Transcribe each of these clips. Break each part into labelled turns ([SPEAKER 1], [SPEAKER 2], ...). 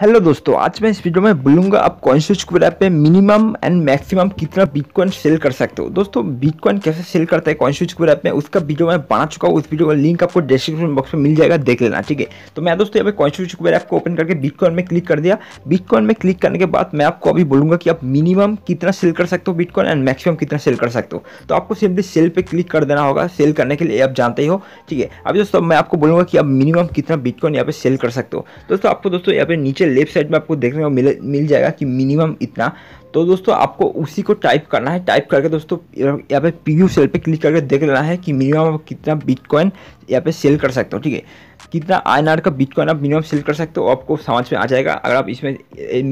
[SPEAKER 1] hello दोस्तों आज मैं इस वीडियो में बोलूंगा आप कॉइन स्विच क्यूबर ऐप पे मिनिमम एंड मैक्सिमम कितना बिटकॉइन सेल कर सकते हो दोस्तों बिटकॉइन कैसे सेल करता है कॉइन स्विच क्यूबर ऐप में उसका वीडियो मैं बना चुका हूँ उस वीडियो का लिंक आपको डिस्क्रिप्शन बॉक्स में मिल जाएगा देख लेना ठीक है तो मैं दोस्तों यहाँ पर कॉइन स्विच क्यूबर ऐप को ओपन करके बिटकॉइन में क्लिक कर दिया बिटकॉइन में क्लिक करने के बाद मैं आपको अभी बोलूंगा कि आप मिनिमम कितना सेल कर सकते हो बिटकॉइन एंड मैक्सिमम कितना सेल कर सकते हो तो आपको सिंपली सेल पर क्लिक कर देना होगा सेल करने के लिए आप जानते ही हो ठीक है अभी दोस्तों मैं आपको बोलूँगा कि आप मिनिमम कितना बिटकॉइन यहाँ पे सेल कर सकते हो दोस्तों आपको दोस्तों यहाँ पे नीचे नीचे लेफ्ट साइड में आपको देखने को मिल मिल जाएगा कि मिनिमम इतना तो दोस्तों आपको उसी को टाइप करना है टाइप करके दोस्तों यहाँ पे पी सेल पे क्लिक करके देख लेना है कि मिनिमम आप कितना बिटकॉइन यहाँ पे सेल कर सकते हो ठीक है कितना एन आर का बिटकॉइन आप मिनिमम सेल कर सकते हो आपको समझ में आ जाएगा अगर आप इसमें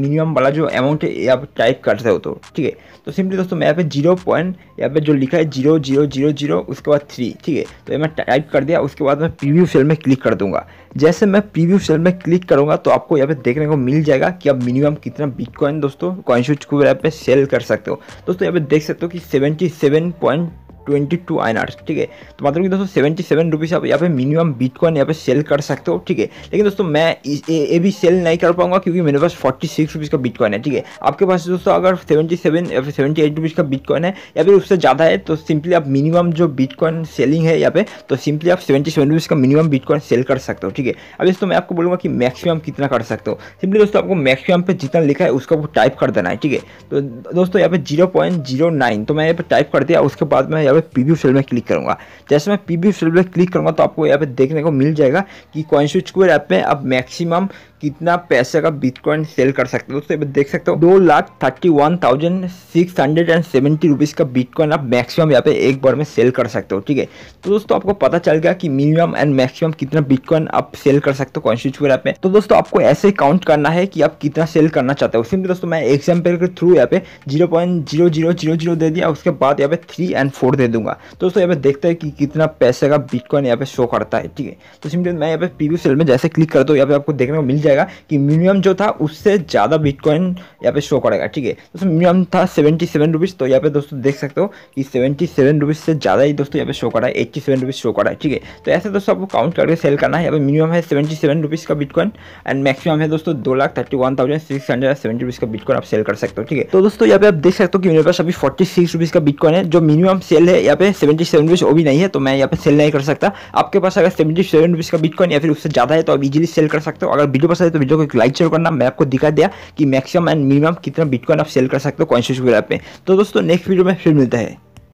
[SPEAKER 1] मिनिमम वाला जो अमाउंट है ये आप टाइप करते हो तो ठीक है तो सिंपली दोस्तों मैं यहाँ पे जीरो पॉइंट यहाँ पे जो लिखा है जीरो जीरो जीरो जीरो उसके बाद थ्री ठीक है तो ये मैं टाइप कर दिया उसके बाद मैं प्रीव्यू सेल में क्लिक कर दूंगा जैसे मैं प्रीव्यू सेल में क्लिक करूँगा तो आपको यहाँ पे देखने को मिल जाएगा कि आप मिनिमम कितना बिटकॉइन दोस्तों कॉइनशूट को यहाँ पे सेल कर सकते हो दोस्तों यहाँ पे देख सकते हो कि seventy seven point twenty two आई ठीक है तो मतलब कि दोस्तों सेवेंटी सेवन रुपीज़ आप यहाँ पे मिनिमम बिटकॉइन यहाँ पे सेल कर सकते हो ठीक है लेकिन दोस्तों मैं ये भी सेल नहीं कर पाऊंगा क्योंकि मेरे पास फोर्टी सिक्स रुपीज़ का बिटकॉइन है ठीक है आपके पास दोस्तों अगर सेवेंटी सेवन या फिर सेवेंटी एट रुपीज़ का बिटकॉइन है या फिर उससे ज़्यादा है तो सिंपली आप मिनिमम जो बिटकॉइन सेलिंग है यहाँ पे तो सिंपली आप सेवेंटी सेवन रुपीज़ का मिनिमम बिटकॉइन सेल कर सकते हो ठीक है अब दोस्तों मैं आपको बोलूँगा कि मैक्सिमम कितना कर सकते हो सिंपली दोस्तों आपको मैक्सिमम पे जितना लिखा है उसका वो टाइप कर देना है ठीक है तो दोस्तों यहाँ पे जीरो पॉइंट जीरो नाइन तो मैं यहाँ पे टाइप कर दिया उसके बाद में यहाँ पे पी सेल में क्लिक करूंगा जैसे मैं पी सेल में क्लिक करूंगा तो आपको यहाँ पे देखने को मिल जाएगा कि कॉइन स्विच को ऐप में अब मैक्सिमम कितना पैसे का बिटकॉइन सेल कर सकते हो दोस्तों देख सकते हो दो lakh thirty one thousand six hundred and seventy rupees का बिटकॉइन आप मैक्सिमम यहाँ पे एक बार में सेल कर सकते हो ठीक है तो दोस्तों आपको पता चल गया कि मिनिमम एंड मैक्सिमम कितना बिटकॉइन आप सेल कर सकते हो कॉन्स्टिट्यूट ऐप में तो दोस्तों आपको ऐसे काउंट करना है कि आप कितना सेल करना चाहते हो सिंपली दोस्तों मैं एग्जाम्पल के थ्रू यहाँ पे zero point zero zero zero zero दे दिया उसके बाद यहाँ पे थ्री एंड फोर दे दूंगा तो दोस्तों यहाँ पे देखते हैं कि कितना पैसे का बिटकॉइन यहाँ पे शो करता है ठीक है तो सिंपली मैं यहाँ पे पीवी सेल में जैसे क्लिक करता हूँ यहाँ पे आपको देखने को मिल जाएगा कि मिनिमम जो था उससे ज़्यादा बिटकॉइन यहाँ पे शो करेगा ठीक है दोस्तों मिनिमम था सेवेंटी सेवन रुपीज़ तो यहाँ पे दोस्तों देख सकते हो कि सेवेंटी सेवन रुपीज़ से ज़्यादा ही दोस्तों यहाँ पे शो करा है एट्टी सेवन रुपीज़ शो करा है ठीक है तो ऐसे दोस्तों आपको काउंट करके सेल करना है यहाँ पे मिनिमम है सेवेंटी सेवन रुपीज़ का बिटकॉइन एंड मैक्सिमम है दोस्तों दो lakh thirty one thousand six hundred seventy rupees का बिटकॉइन आप सेल कर सकते हो ठीक है तो दोस्तों यहाँ पे आप देख सकते हो कि मेरे पास अभी फोर्टी सिक्स रुपीज़ का बिटकॉइन है जो मिनिमम सेल है यहाँ पे सेवेंटी सेवन रुपीज़ वो भी नहीं है तो मैं यहाँ पे सेल नहीं कर सकता आपके पास अगर सेवेंटी सेवन रुपीज़ का बिटकॉइन या फिर उससे ज़्यादा है तो आप इजीली सेल कर सकते हो अगर वीडियो पसंद आए तो वीडियो को एक लाइक जरूर करना मैं आपको दिखा दिया कि मैक्सिमम एंड मिनिमम कितना बिटकॉइन आप सेल कर सकते हो कॉन्शियस पे तो दोस्तों नेक्स्ट वीडियो में फिर मिलता है